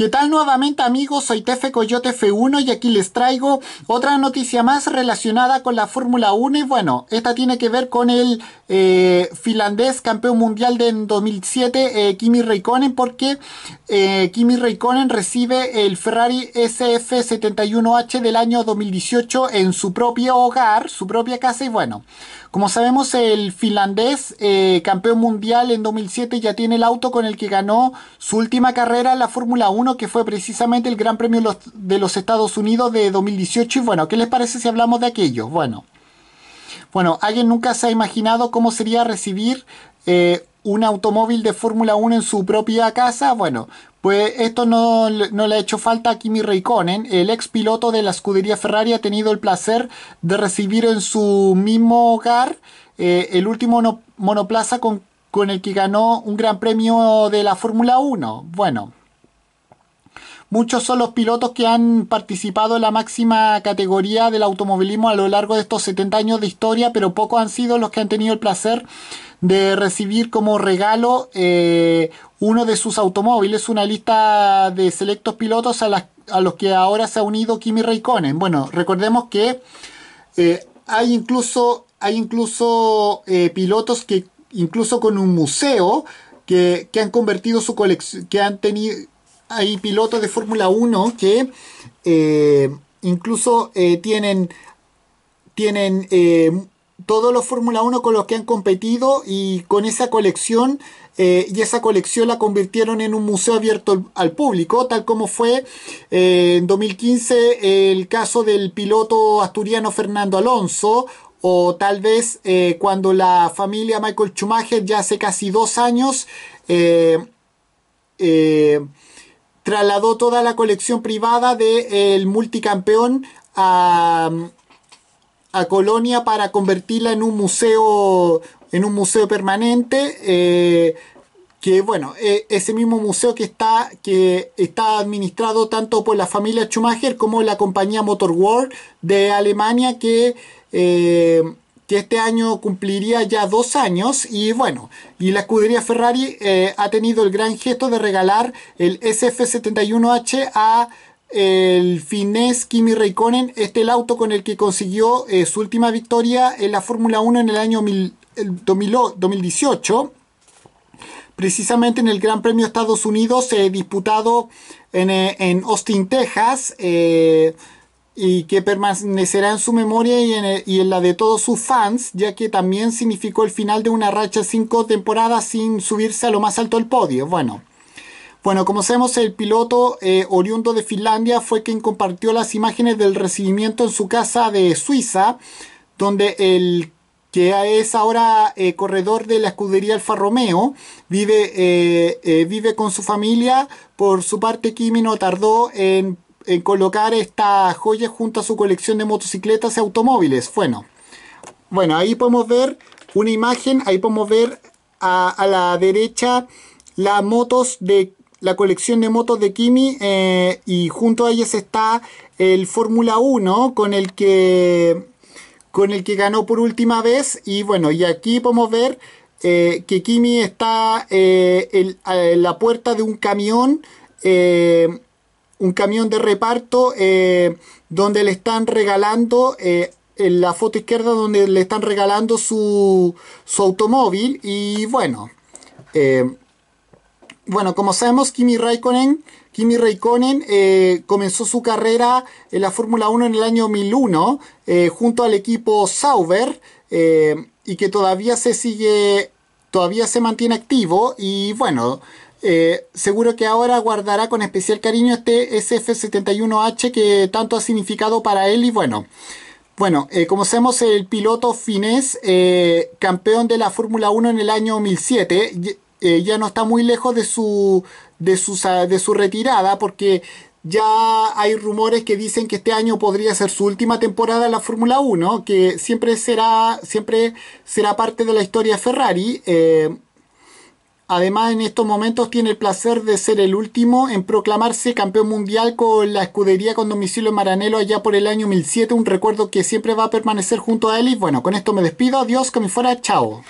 ¿Qué tal nuevamente amigos? Soy Tefe Coyote F1 y aquí les traigo otra noticia más relacionada con la Fórmula 1 y bueno, esta tiene que ver con el eh, finlandés campeón mundial de 2007 eh, Kimi Raikkonen porque eh, Kimi Raikkonen recibe el Ferrari SF71H del año 2018 en su propio hogar, su propia casa y bueno, como sabemos el finlandés campeón mundial en 2007 ya tiene el auto con el que ganó su última carrera en la Fórmula 1 que fue precisamente el Gran Premio de los Estados Unidos de 2018. Y bueno, ¿qué les parece si hablamos de aquello? Bueno, bueno alguien nunca se ha imaginado cómo sería recibir eh, un automóvil de Fórmula 1 en su propia casa. Bueno, pues esto no, le ha hecho falta a Kimi Raikkonen. El ex piloto de la escudería Ferrari ha tenido el placer de recibir en su mismo hogar eh, el último monoplaza con, con el que ganó un gran premio de la Fórmula 1. Bueno. Muchos son los pilotos que han participado en la máxima categoría del automovilismo a lo largo de estos 70 años de historia, pero pocos han sido los que han tenido el placer de recibir como regalo eh, uno de sus automóviles, una lista de selectos pilotos a, los que ahora se ha unido Kimi Raikkonen. Bueno, recordemos que eh, hay incluso, hay incluso eh, pilotos que incluso con un museo que, que han convertido su colección, que han tenido hay pilotos de Fórmula 1 que eh, incluso eh, tienen, tienen eh, todos los Fórmula 1 con los que han competido y con esa colección, y esa colección la convirtieron en un museo abierto al público, tal como fue en 2015 el caso del piloto asturiano Fernando Alonso, o tal vez cuando la familia Michael Schumacher ya hace casi dos años trasladó toda la colección privada del eh, multicampeón a, Colonia para convertirla en un museo, en un museo permanente. Eh, que bueno, eh, ese mismo museo que está, que está administrado tanto por la familia Schumacher como la compañía Motor World de Alemania que que este año cumpliría ya dos años y bueno, y la escudería Ferrari eh, ha tenido el gran gesto de regalar el SF71H a el finés Kimi Raikkonen, este el auto con el que consiguió eh, su última victoria en la Fórmula 1 en el año 2018 precisamente en el Gran Premio de Estados Unidos eh, disputado en, en, Austin, Texas y que permanecerá en su memoria y en, la de todos sus fans, ya que también significó el final de una racha cinco temporadas sin subirse a lo más alto del podio. Bueno, bueno como sabemos, el piloto eh, oriundo de Finlandia fue quien compartió las imágenes del recibimiento en su casa de Suiza, donde el que es ahora eh, corredor de la escudería Alfa Romeo, vive, eh, vive con su familia. Por su parte, Kimi no tardó en eh, colocar esta joya junto a su colección de motocicletas y automóviles. Bueno, bueno ahí podemos ver una imagen, ahí podemos ver a, la derecha las motos de la colección de motos de Kimi eh, y junto a ellas está el Fórmula 1 con el que con el que ganó por última vez y bueno y aquí podemos ver eh, que Kimi está en la puerta de un camión un camión de reparto eh, donde le están regalando, eh, en la foto izquierda donde le están regalando su, su automóvil y bueno, eh, bueno, como sabemos Kimi Raikkonen, Kimi Raikkonen comenzó su carrera en la Fórmula 1 en el año 2001 junto al equipo Sauber y que todavía se sigue, todavía se mantiene activo y bueno, eh, seguro que ahora guardará con especial cariño este SF-71H que tanto ha significado para él y bueno. Bueno, eh, como sabemos, el piloto finés, eh, campeón de la Fórmula 1 en el año 2007, ya no está muy lejos de su, de, su, retirada porque ya hay rumores que dicen que este año podría ser su última temporada en la Fórmula 1, que siempre será, siempre será parte de la historia Ferrari. Además, en estos momentos tiene el placer de ser el último en proclamarse campeón mundial con la escudería con domicilio Maranelo allá por el año 2007, un recuerdo que siempre va a permanecer junto a él. Y bueno, con esto me despido, adiós, que me fuera, chao.